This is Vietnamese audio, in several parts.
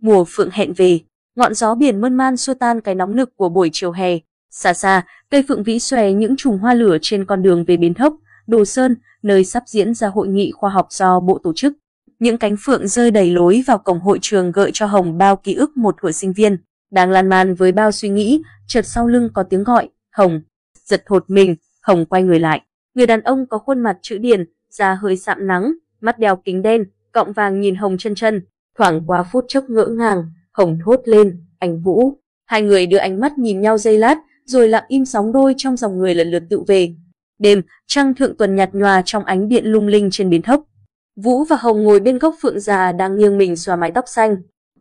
mùa phượng hẹn về, ngọn gió biển mơn man xua tan cái nóng nực của buổi chiều hè. Xa xa, cây phượng vĩ xòe những chùm hoa lửa trên con đường về Bến Hốc, Đồ Sơn, nơi sắp diễn ra hội nghị khoa học do bộ tổ chức. Những cánh phượng rơi đầy lối vào cổng hội trường gợi cho Hồng bao ký ức một hội sinh viên. Đang lan man với bao suy nghĩ, chợt sau lưng có tiếng gọi, Hồng. Giật thột mình, Hồng quay người lại. Người đàn ông có khuôn mặt chữ điền, da hơi sạm nắng, mắt đeo kính đen, cọng vàng nhìn Hồng chân chân. Thoảng qua phút chốc ngỡ ngàng, Hồng thốt lên, anh Vũ. Hai người đưa ánh mắt nhìn nhau giây lát, rồi lặng im sóng đôi trong dòng người lần lượt tự về. Đêm, trăng thượng tuần nhạt nhòa trong ánh điện lung linh trên bến thốc. Vũ và Hồng ngồi bên gốc phượng già đang nghiêng mình xòa mái tóc xanh.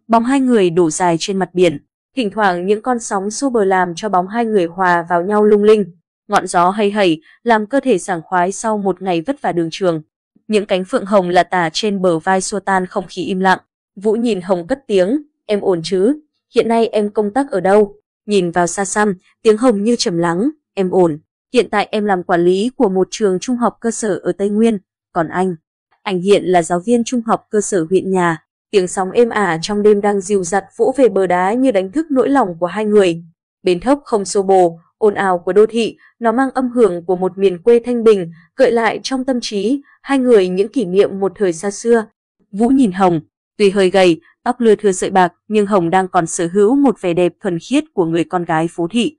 Bóng hai người đổ dài trên mặt biển. Thỉnh thoảng những con sóng xô bờ làm cho bóng hai người hòa vào nhau lung linh. Ngọn gió hay hẩy làm cơ thể sảng khoái sau một ngày vất vả đường trường. Những cánh phượng hồng là tả trên bờ vai xua tan không khí im lặng. Vũ nhìn Hồng cất tiếng, em ổn chứ, hiện nay em công tác ở đâu? Nhìn vào xa xăm, tiếng Hồng như trầm lắng, em ổn. Hiện tại em làm quản lý của một trường trung học cơ sở ở Tây Nguyên, còn anh, anh hiện là giáo viên trung học cơ sở huyện nhà. Tiếng sóng êm ả trong đêm đang dịu dặt vỗ về bờ đá như đánh thức nỗi lòng của hai người. Bến thốc không xô bồ, ồn ào của đô thị, nó mang âm hưởng của một miền quê thanh bình, gợi lại trong tâm trí hai người những kỷ niệm một thời xa xưa. Vũ nhìn Hồng, Tuy hơi gầy, tóc lưa thưa sợi bạc, nhưng Hồng đang còn sở hữu một vẻ đẹp thuần khiết của người con gái phố thị.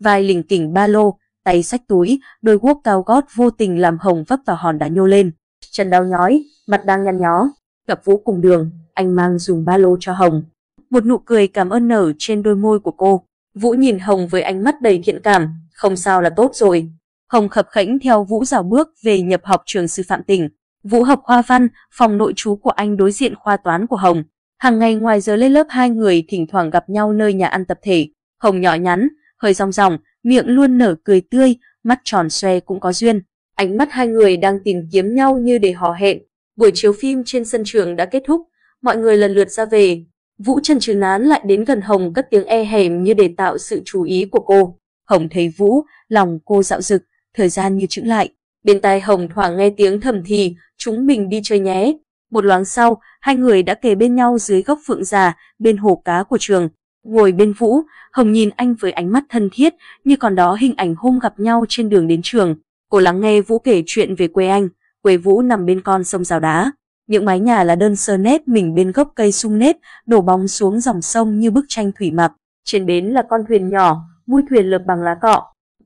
Vai lỉnh kỉnh ba lô, tay sách túi, đôi guốc cao gót vô tình làm Hồng vấp vào hòn đá nhô lên. Chân đau nhói, mặt đang nhăn nhó. Gặp Vũ cùng đường, anh mang dùng ba lô cho Hồng. Một nụ cười cảm ơn nở trên đôi môi của cô. Vũ nhìn Hồng với ánh mắt đầy thiện cảm, không sao là tốt rồi. Hồng khập khẽnh theo Vũ dào bước về nhập học trường sư phạm tỉnh. Vũ học khoa văn, phòng nội trú của anh đối diện khoa toán của Hồng. Hàng ngày ngoài giờ lên lớp hai người thỉnh thoảng gặp nhau nơi nhà ăn tập thể. Hồng nhỏ nhắn, hơi rong ròng, miệng luôn nở cười tươi, mắt tròn xoe cũng có duyên. Ánh mắt hai người đang tìm kiếm nhau như để hò hẹn. Buổi chiếu phim trên sân trường đã kết thúc, mọi người lần lượt ra về. Vũ Trần Trường Nán lại đến gần Hồng cất tiếng e hèm như để tạo sự chú ý của cô. Hồng thấy Vũ, lòng cô dạo dực, thời gian như chững lại. Bên tai Hồng thoảng nghe tiếng thầm thì, chúng mình đi chơi nhé. Một loáng sau, hai người đã kề bên nhau dưới gốc phượng già, bên hồ cá của trường. Ngồi bên Vũ, Hồng nhìn anh với ánh mắt thân thiết, như còn đó hình ảnh hôm gặp nhau trên đường đến trường. Cô lắng nghe Vũ kể chuyện về quê anh, quê Vũ nằm bên con sông Rào Đá. Những mái nhà là đơn sơ nét mình bên gốc cây sung nếp, đổ bóng xuống dòng sông như bức tranh thủy mặc. Trên bến là con thuyền nhỏ, mũi thuyền lợp bằng lá cọ,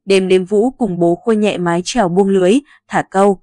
Đêm đêm vũ cùng bố khôi nhẹ mái trèo buông lưới, thả câu.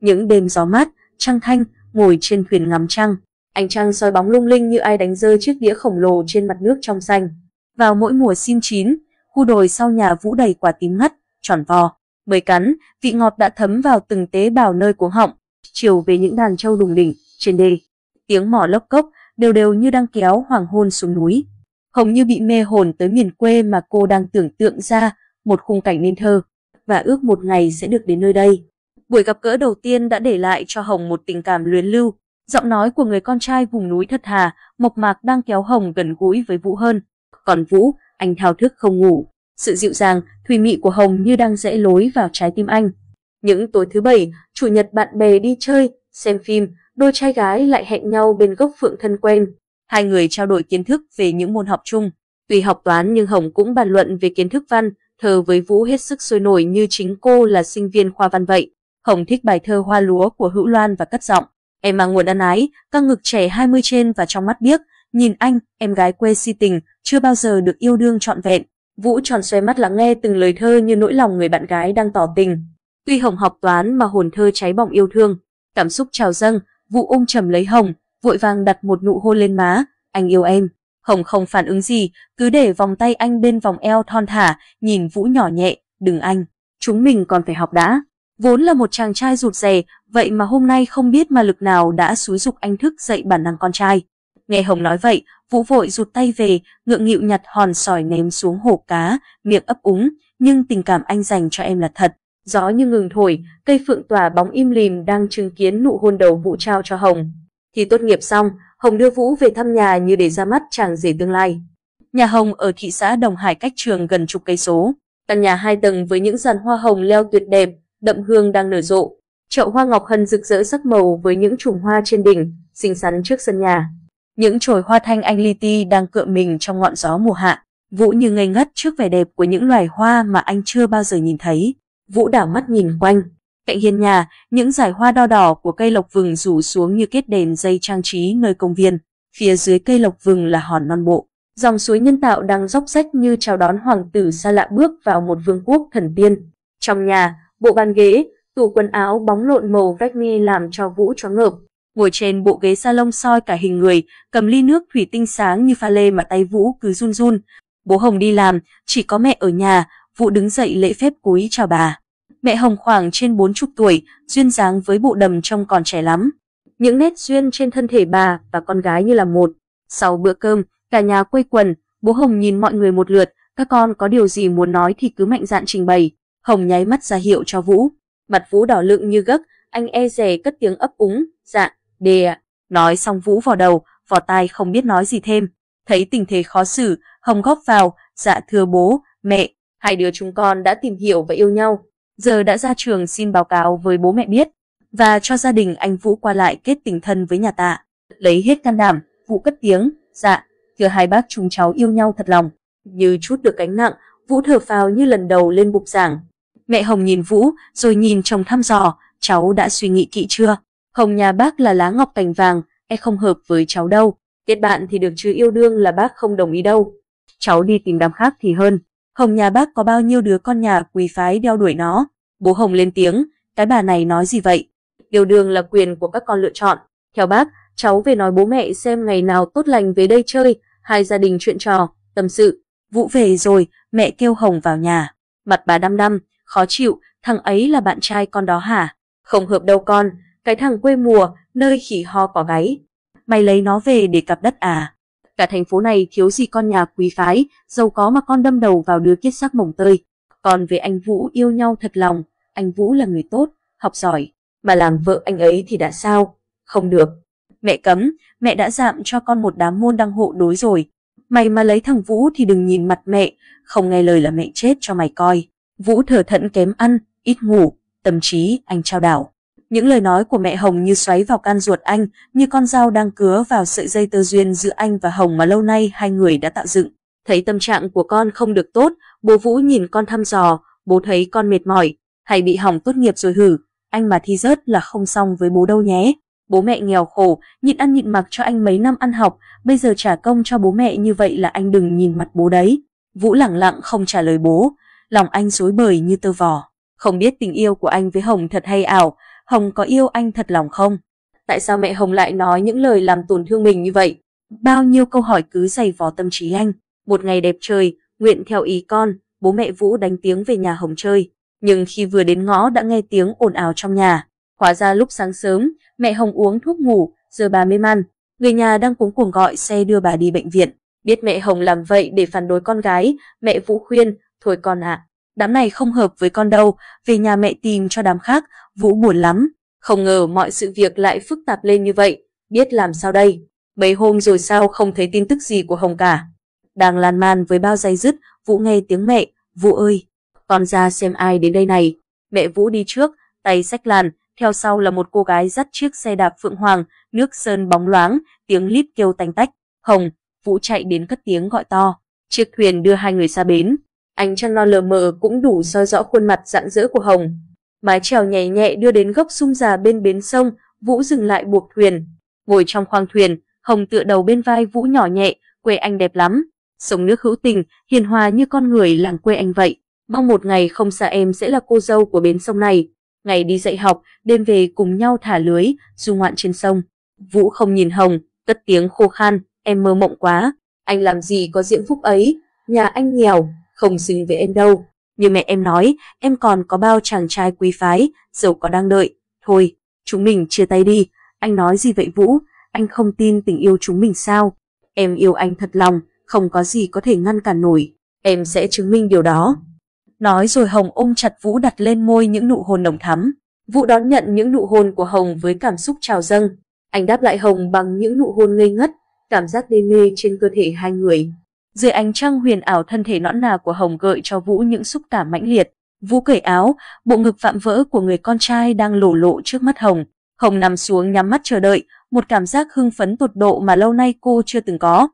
Những đêm gió mát, trăng thanh, ngồi trên thuyền ngắm trăng. Ánh trăng soi bóng lung linh như ai đánh rơi chiếc đĩa khổng lồ trên mặt nước trong xanh. Vào mỗi mùa sim chín, khu đồi sau nhà vũ đầy quả tím ngắt, tròn vò Mới cắn, vị ngọt đã thấm vào từng tế bào nơi cuống họng. Chiều về những đàn trâu đùng đỉnh, trên đê. Tiếng mỏ lốc cốc, đều đều như đang kéo hoàng hôn xuống núi. Hồng như bị mê hồn tới miền quê mà cô đang tưởng tượng ra, một khung cảnh nên thơ, và ước một ngày sẽ được đến nơi đây. Buổi gặp gỡ đầu tiên đã để lại cho Hồng một tình cảm luyến lưu, giọng nói của người con trai vùng núi thật hà, mộc mạc đang kéo Hồng gần gũi với Vũ hơn. Còn Vũ, anh thao thức không ngủ. Sự dịu dàng, thùy mị của Hồng như đang dễ lối vào trái tim anh. Những tối thứ bảy, chủ nhật bạn bè đi chơi, xem phim, đôi trai gái lại hẹn nhau bên gốc phượng thân quen. Hai người trao đổi kiến thức về những môn học chung. Tuy học toán nhưng Hồng cũng bàn luận về kiến thức văn, thơ với Vũ hết sức sôi nổi như chính cô là sinh viên khoa văn vậy. Hồng thích bài thơ Hoa lúa của Hữu Loan và cất giọng. Em mang nguồn ân ái, căng ngực trẻ 20 trên và trong mắt biếc, nhìn anh, em gái quê si tình, chưa bao giờ được yêu đương trọn vẹn. Vũ tròn xoe mắt lắng nghe từng lời thơ như nỗi lòng người bạn gái đang tỏ tình. Tuy Hồng học toán mà hồn thơ cháy bỏng yêu thương, cảm xúc trào dâng, Vũ ôm chầm lấy Hồng, vội vàng đặt một nụ hôn lên má, anh yêu em. Hồng không phản ứng gì, cứ để vòng tay anh bên vòng eo thon thả, nhìn Vũ nhỏ nhẹ, đừng anh, chúng mình còn phải học đã. Vốn là một chàng trai rụt rè, vậy mà hôm nay không biết mà lực nào đã xúi dục anh thức dậy bản năng con trai. Nghe Hồng nói vậy, Vũ vội rụt tay về, ngượng nghịu nhặt hòn sỏi ném xuống hồ cá, miệng ấp úng, nhưng tình cảm anh dành cho em là thật. Gió như ngừng thổi, cây phượng tỏa bóng im lìm đang chứng kiến nụ hôn đầu Vũ trao cho Hồng. Thì tốt nghiệp xong, Hồng đưa Vũ về thăm nhà như để ra mắt chàng rể tương lai. Nhà Hồng ở thị xã Đồng Hải cách trường gần chục cây số. Căn nhà hai tầng với những dàn hoa hồng leo tuyệt đẹp, đậm hương đang nở rộ. Chậu hoa ngọc hân rực rỡ sắc màu với những chùm hoa trên đỉnh, xinh xắn trước sân nhà. Những chồi hoa thanh anh li ti đang cựa mình trong ngọn gió mùa hạ. Vũ như ngây ngất trước vẻ đẹp của những loài hoa mà anh chưa bao giờ nhìn thấy. Vũ đảo mắt nhìn quanh, Cạnh hiên nhà, những giải hoa đo đỏ của cây lộc vừng rủ xuống như kết đèn dây trang trí nơi công viên. Phía dưới cây lộc vừng là hòn non bộ. Dòng suối nhân tạo đang dốc rách như chào đón hoàng tử xa lạ bước vào một vương quốc thần tiên. Trong nhà, bộ bàn ghế, tủ quần áo bóng lộn màu vách mi làm cho Vũ choáng ngợp. Ngồi trên bộ ghế salon soi cả hình người, cầm ly nước thủy tinh sáng như pha lê mà tay Vũ cứ run run. Bố Hồng đi làm, chỉ có mẹ ở nhà, Vũ đứng dậy lễ phép cúi chào bà. Mẹ Hồng khoảng trên 40 tuổi, duyên dáng với bộ đầm trông còn trẻ lắm. Những nét duyên trên thân thể bà và con gái như là một. Sau bữa cơm, cả nhà quây quần, bố Hồng nhìn mọi người một lượt, các con có điều gì muốn nói thì cứ mạnh dạn trình bày. Hồng nháy mắt ra hiệu cho Vũ. Mặt Vũ đỏ lựng như gấc, anh e dè cất tiếng ấp úng, dạ, đề ạ. Nói xong Vũ vào đầu, vỏ tai không biết nói gì thêm. Thấy tình thế khó xử, Hồng góp vào, dạ thưa bố, mẹ, hai đứa chúng con đã tìm hiểu và yêu nhau giờ đã ra trường xin báo cáo với bố mẹ biết, và cho gia đình anh Vũ qua lại kết tình thân với nhà tạ. Lấy hết can đảm, Vũ cất tiếng, dạ, thưa hai bác chúng cháu yêu nhau thật lòng. Như chút được cánh nặng, Vũ thở phào như lần đầu lên bục giảng. Mẹ Hồng nhìn Vũ, rồi nhìn chồng thăm dò, cháu đã suy nghĩ kỹ chưa? Hồng nhà bác là lá ngọc cành vàng, e không hợp với cháu đâu. Kết bạn thì được chứ yêu đương là bác không đồng ý đâu. Cháu đi tìm đám khác thì hơn. Hồng nhà bác có bao nhiêu đứa con nhà quỳ phái đeo đuổi nó. Bố Hồng lên tiếng, cái bà này nói gì vậy? Điều đường là quyền của các con lựa chọn. Theo bác, cháu về nói bố mẹ xem ngày nào tốt lành về đây chơi, hai gia đình chuyện trò, tâm sự. Vũ về rồi, mẹ kêu Hồng vào nhà. Mặt bà đăm đăm, khó chịu, thằng ấy là bạn trai con đó hả? Không hợp đâu con, cái thằng quê mùa, nơi khỉ ho có gáy. Mày lấy nó về để cặp đất à? cả thành phố này thiếu gì con nhà quý phái, giàu có mà con đâm đầu vào đứa kiết xác mồng tơi. Còn về anh Vũ yêu nhau thật lòng, anh Vũ là người tốt, học giỏi, mà làm vợ anh ấy thì đã sao? Không được. Mẹ cấm, mẹ đã dạm cho con một đám môn đăng hộ đối rồi. Mày mà lấy thằng Vũ thì đừng nhìn mặt mẹ, không nghe lời là mẹ chết cho mày coi. Vũ thở thận kém ăn, ít ngủ, tâm trí anh trao đảo. Những lời nói của mẹ Hồng như xoáy vào can ruột anh, như con dao đang cứa vào sợi dây tơ duyên giữa anh và Hồng mà lâu nay hai người đã tạo dựng. Thấy tâm trạng của con không được tốt, bố Vũ nhìn con thăm dò, bố thấy con mệt mỏi, hay bị hỏng tốt nghiệp rồi hử, anh mà thi rớt là không xong với bố đâu nhé. Bố mẹ nghèo khổ, nhịn ăn nhịn mặc cho anh mấy năm ăn học, bây giờ trả công cho bố mẹ như vậy là anh đừng nhìn mặt bố đấy. Vũ lặng lặng không trả lời bố, lòng anh rối bời như tơ vò. Không biết tình yêu của anh với Hồng thật hay ảo, Hồng có yêu anh thật lòng không? Tại sao mẹ Hồng lại nói những lời làm tổn thương mình như vậy? Bao nhiêu câu hỏi cứ dày vò tâm trí anh. Một ngày đẹp trời, nguyện theo ý con, bố mẹ Vũ đánh tiếng về nhà Hồng chơi. Nhưng khi vừa đến ngõ đã nghe tiếng ồn ào trong nhà. Hóa ra lúc sáng sớm, mẹ Hồng uống thuốc ngủ, giờ bà mê man. Người nhà đang cuống cuồng gọi xe đưa bà đi bệnh viện. Biết mẹ Hồng làm vậy để phản đối con gái, mẹ Vũ khuyên, thôi con ạ, à, đám này không hợp với con đâu, về nhà mẹ tìm cho đám khác, Vũ buồn lắm. Không ngờ mọi sự việc lại phức tạp lên như vậy, biết làm sao đây. Mấy hôm rồi sao không thấy tin tức gì của Hồng cả. Đang lan man với bao dây dứt, Vũ nghe tiếng mẹ, Vũ ơi, con ra xem ai đến đây này. Mẹ Vũ đi trước, tay sách làn, theo sau là một cô gái dắt chiếc xe đạp phượng hoàng, nước sơn bóng loáng, tiếng lít kêu tanh tách. Hồng, Vũ chạy đến cất tiếng gọi to. Chiếc thuyền đưa hai người ra bến, Ánh trăng non lờ mờ cũng đủ soi rõ khuôn mặt rạng rỡ của Hồng. Mái trèo nhẹ nhẹ đưa đến gốc sung già bên bến sông, Vũ dừng lại buộc thuyền. Ngồi trong khoang thuyền, Hồng tựa đầu bên vai Vũ nhỏ nhẹ, quê anh đẹp lắm. Sống nước hữu tình, hiền hòa như con người làng quê anh vậy. Mong một ngày không xa em sẽ là cô dâu của bến sông này. Ngày đi dạy học, đêm về cùng nhau thả lưới, du ngoạn trên sông. Vũ không nhìn Hồng, cất tiếng khô khan, em mơ mộng quá. Anh làm gì có diễn phúc ấy, nhà anh nghèo, không xứng với em đâu. Như mẹ em nói, em còn có bao chàng trai quý phái, giàu có đang đợi. Thôi, chúng mình chia tay đi. Anh nói gì vậy Vũ? Anh không tin tình yêu chúng mình sao? Em yêu anh thật lòng, không có gì có thể ngăn cản nổi. Em sẽ chứng minh điều đó. Nói rồi Hồng ôm chặt Vũ đặt lên môi những nụ hôn nồng thắm. Vũ đón nhận những nụ hôn của Hồng với cảm xúc trào dâng. Anh đáp lại Hồng bằng những nụ hôn ngây ngất, cảm giác đê mê trên cơ thể hai người. Dưới ánh trăng huyền ảo thân thể nõn nà của Hồng gợi cho Vũ những xúc cảm mãnh liệt. Vũ cởi áo, bộ ngực vạm vỡ của người con trai đang lổ lộ trước mắt Hồng. Hồng nằm xuống nhắm mắt chờ đợi, một cảm giác hưng phấn tột độ mà lâu nay cô chưa từng có.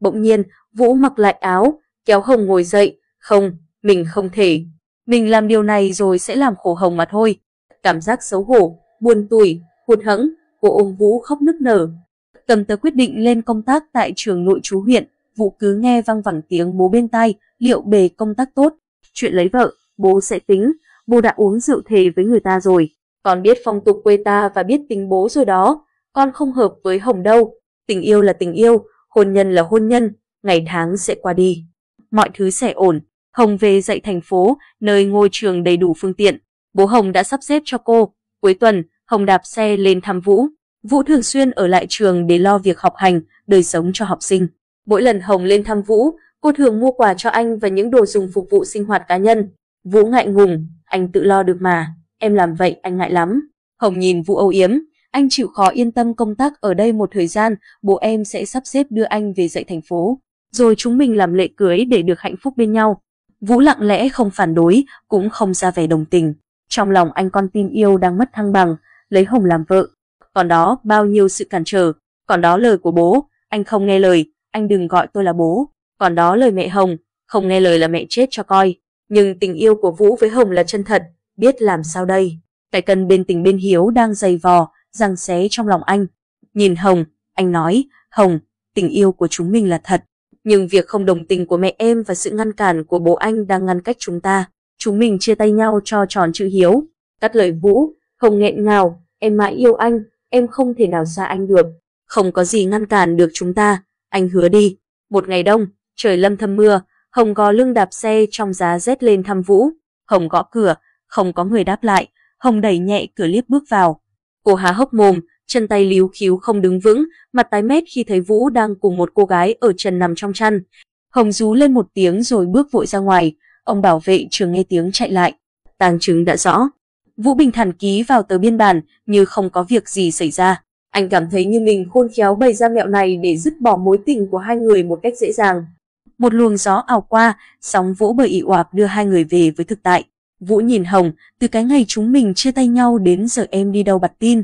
Bỗng nhiên, Vũ mặc lại áo, kéo Hồng ngồi dậy. Không, mình không thể. Mình làm điều này rồi sẽ làm khổ Hồng mà thôi. Cảm giác xấu hổ, buồn tủi, hụt hẫng, cô ôm Vũ khóc nức nở. Cầm tờ quyết định lên công tác tại trường nội chú huyện, Vũ cứ nghe văng vẳng tiếng bố bên tai, liệu bề công tác tốt. Chuyện lấy vợ, bố sẽ tính, bố đã uống rượu thề với người ta rồi. Con biết phong tục quê ta và biết tính bố rồi đó, con không hợp với Hồng đâu. Tình yêu là tình yêu, hôn nhân là hôn nhân, ngày tháng sẽ qua đi. Mọi thứ sẽ ổn, Hồng về dạy thành phố, nơi ngôi trường đầy đủ phương tiện. Bố Hồng đã sắp xếp cho cô. Cuối tuần, Hồng đạp xe lên thăm Vũ. Vũ thường xuyên ở lại trường để lo việc học hành, đời sống cho học sinh. Mỗi lần Hồng lên thăm Vũ, cô thường mua quà cho anh và những đồ dùng phục vụ sinh hoạt cá nhân. Vũ ngại ngùng, anh tự lo được mà, em làm vậy anh ngại lắm. Hồng nhìn Vũ âu yếm, anh chịu khó yên tâm công tác ở đây một thời gian, bố em sẽ sắp xếp đưa anh về dạy thành phố. Rồi chúng mình làm lễ cưới để được hạnh phúc bên nhau. Vũ lặng lẽ không phản đối, cũng không ra vẻ đồng tình. Trong lòng anh con tim yêu đang mất thăng bằng, lấy Hồng làm vợ. Còn đó bao nhiêu sự cản trở, còn đó lời của bố, anh không nghe lời, anh đừng gọi tôi là bố. Còn đó lời mẹ Hồng, không nghe lời là mẹ chết cho coi. Nhưng tình yêu của Vũ với Hồng là chân thật, biết làm sao đây. Tại cần bên tình bên hiếu đang dày vò, răng xé trong lòng anh. Nhìn Hồng, anh nói, Hồng, tình yêu của chúng mình là thật. Nhưng việc không đồng tình của mẹ em và sự ngăn cản của bố anh đang ngăn cách chúng ta. Chúng mình chia tay nhau cho tròn chữ hiếu. Cắt lời Vũ, Hồng nghẹn ngào, em mãi yêu anh, em không thể nào xa anh được. Không có gì ngăn cản được chúng ta, anh hứa đi, một ngày đông, trời lâm thâm mưa, Hồng gò lưng đạp xe trong giá rét lên thăm Vũ. Hồng gõ cửa, không có người đáp lại, Hồng đẩy nhẹ cửa liếp bước vào. Cô há hốc mồm, chân tay líu khíu không đứng vững, mặt tái mét khi thấy Vũ đang cùng một cô gái ở trần nằm trong chăn. Hồng rú lên một tiếng rồi bước vội ra ngoài, ông bảo vệ trường nghe tiếng chạy lại. Tàng chứng đã rõ. Vũ Bình thản ký vào tờ biên bản như không có việc gì xảy ra. Anh cảm thấy như mình khôn khéo bày ra mẹo này để dứt bỏ mối tình của hai người một cách dễ dàng. Một luồng gió ảo qua, sóng vỗ bởi ị oạp đưa hai người về với thực tại. Vũ nhìn Hồng, từ cái ngày chúng mình chia tay nhau đến giờ em đi đâu bặt tin.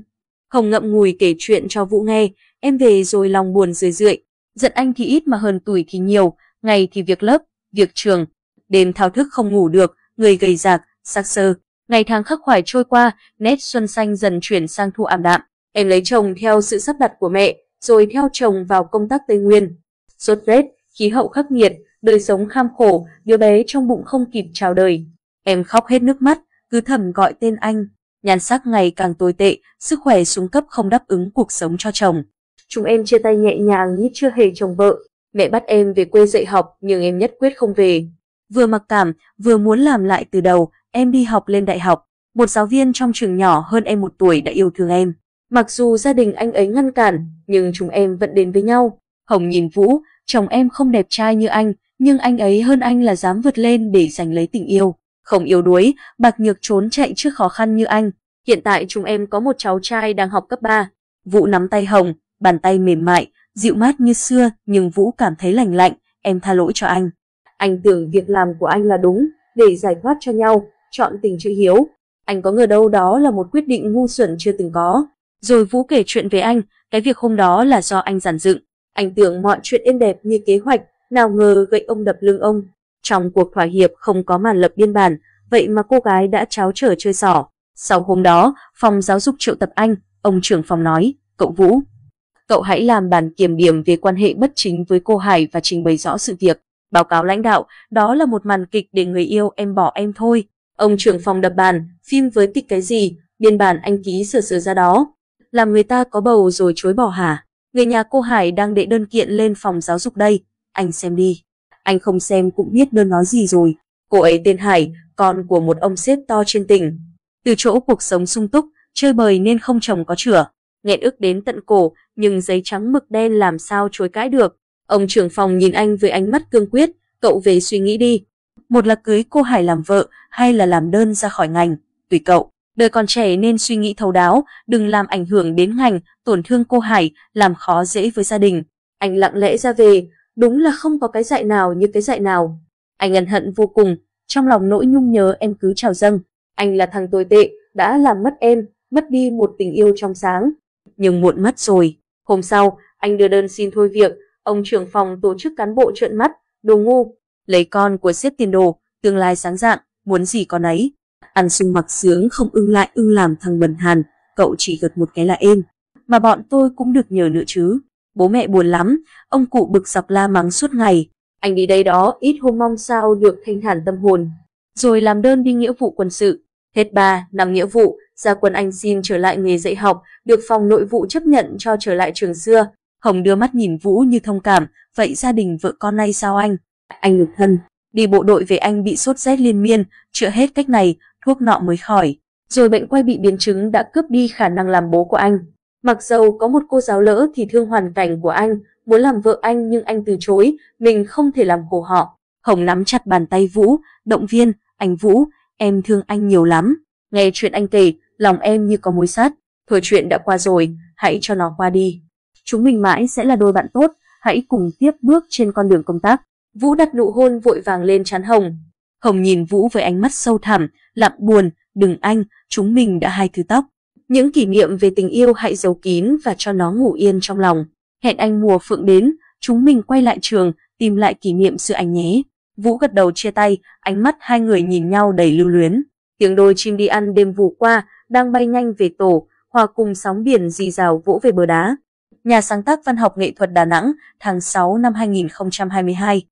Hồng ngậm ngùi kể chuyện cho Vũ nghe, em về rồi lòng buồn rười rượi. Giận anh thì ít mà hơn tuổi thì nhiều, ngày thì việc lớp, việc trường. Đêm thao thức không ngủ được, người gầy rạc, sắc sơ. Ngày tháng khắc khoải trôi qua, nét xuân xanh dần chuyển sang thu ảm đạm. Em lấy chồng theo sự sắp đặt của mẹ, rồi theo chồng vào công tác Tây Nguyên. Sốt rét, khí hậu khắc nghiệt, đời sống kham khổ, đứa bé trong bụng không kịp chào đời. Em khóc hết nước mắt, cứ thầm gọi tên anh. Nhan sắc ngày càng tồi tệ, sức khỏe xuống cấp không đáp ứng cuộc sống cho chồng. Chúng em chia tay nhẹ nhàng như chưa hề chồng vợ. Mẹ bắt em về quê dạy học nhưng em nhất quyết không về. Vừa mặc cảm, vừa muốn làm lại từ đầu, em đi học lên đại học. Một giáo viên trong trường nhỏ hơn em một tuổi đã yêu thương em. Mặc dù gia đình anh ấy ngăn cản, nhưng chúng em vẫn đến với nhau. Hồng nhìn Vũ, chồng em không đẹp trai như anh, nhưng anh ấy hơn anh là dám vượt lên để giành lấy tình yêu. Không yếu đuối, bạc nhược trốn chạy trước khó khăn như anh. Hiện tại chúng em có một cháu trai đang học cấp 3. Vũ nắm tay Hồng, bàn tay mềm mại, dịu mát như xưa, nhưng Vũ cảm thấy lành lạnh, em tha lỗi cho anh. Anh tưởng việc làm của anh là đúng, để giải thoát cho nhau, chọn tình chữ hiếu. Anh có ngờ đâu đó là một quyết định ngu xuẩn chưa từng có. Rồi Vũ kể chuyện về anh, cái việc hôm đó là do anh giản dựng. Anh tưởng mọi chuyện êm đẹp như kế hoạch, nào ngờ gậy ông đập lưng ông. Trong cuộc thỏa hiệp không có màn lập biên bản, vậy mà cô gái đã cháo trở chơi xỏ. Sau hôm đó, phòng giáo dục triệu tập anh, ông trưởng phòng nói, cậu Vũ, cậu hãy làm bản kiểm điểm về quan hệ bất chính với cô Hải và trình bày rõ sự việc. Báo cáo lãnh đạo, đó là một màn kịch để người yêu em bỏ em thôi. Ông trưởng phòng đập bàn, phim với kịch cái gì, biên bản anh ký sửa sửa ra đó làm người ta có bầu rồi chối bỏ hả? Người nhà cô Hải đang đệ đơn kiện lên phòng giáo dục đây, anh xem đi. Anh không xem cũng biết đơn nói gì rồi. Cô ấy tên Hải, con của một ông sếp to trên tỉnh. Từ chỗ cuộc sống sung túc, chơi bời nên không chồng có chửa. Nghẹn ức đến tận cổ, nhưng giấy trắng mực đen làm sao chối cãi được. Ông trưởng phòng nhìn anh với ánh mắt cương quyết, cậu về suy nghĩ đi. Một là cưới cô Hải làm vợ, hay là làm đơn ra khỏi ngành, tùy cậu. Đời còn trẻ nên suy nghĩ thấu đáo, đừng làm ảnh hưởng đến ngành, tổn thương cô Hải, làm khó dễ với gia đình. Anh lặng lẽ ra về, đúng là không có cái dạy nào như cái dạy nào. Anh ân hận vô cùng, trong lòng nỗi nhung nhớ em cứ trào dâng. Anh là thằng tồi tệ, đã làm mất em, mất đi một tình yêu trong sáng. Nhưng muộn mất rồi. Hôm sau, anh đưa đơn xin thôi việc, ông trưởng phòng tổ chức cán bộ trợn mắt, đồ ngu, lấy con của xếp tiền đồ, tương lai sáng dạng, muốn gì con ấy. Ăn sung mặc sướng không ưng lại ưng làm thằng bần hàn, cậu chỉ gật một cái là êm. Mà bọn tôi cũng được nhờ nữa chứ. Bố mẹ buồn lắm, ông cụ bực dọc la mắng suốt ngày. Anh đi đây đó, ít hôm mong sao được thanh thản tâm hồn. Rồi làm đơn đi nghĩa vụ quân sự. Hết ba năm nghĩa vụ, ra quân anh xin trở lại nghề dạy học, được phòng nội vụ chấp nhận cho trở lại trường xưa. Hồng đưa mắt nhìn Vũ như thông cảm, vậy gia đình vợ con nay sao anh? Anh được thân, đi bộ đội về anh bị sốt rét liên miên, chữa hết cách này, thuốc nọ mới khỏi. Rồi bệnh quay bị biến chứng đã cướp đi khả năng làm bố của anh. Mặc dầu có một cô giáo lỡ thì thương hoàn cảnh của anh, muốn làm vợ anh nhưng anh từ chối, mình không thể làm khổ họ. Hồng nắm chặt bàn tay Vũ, động viên, anh Vũ, em thương anh nhiều lắm. Nghe chuyện anh kể, lòng em như có mối sắt. Thừa chuyện đã qua rồi, hãy cho nó qua đi. Chúng mình mãi sẽ là đôi bạn tốt, hãy cùng tiếp bước trên con đường công tác. Vũ đặt nụ hôn vội vàng lên chán Hồng, Hồng nhìn Vũ với ánh mắt sâu thẳm, lặng buồn, đừng anh, chúng mình đã hai thứ tóc. Những kỷ niệm về tình yêu hãy giấu kín và cho nó ngủ yên trong lòng. Hẹn anh mùa phượng đến, chúng mình quay lại trường, tìm lại kỷ niệm xưa anh nhé. Vũ gật đầu chia tay, ánh mắt hai người nhìn nhau đầy lưu luyến. Tiếng đôi chim đi ăn đêm vù qua, đang bay nhanh về tổ, hòa cùng sóng biển dì rào vỗ về bờ đá. Nhà sáng tác văn học nghệ thuật Đà Nẵng, tháng 6 năm 2022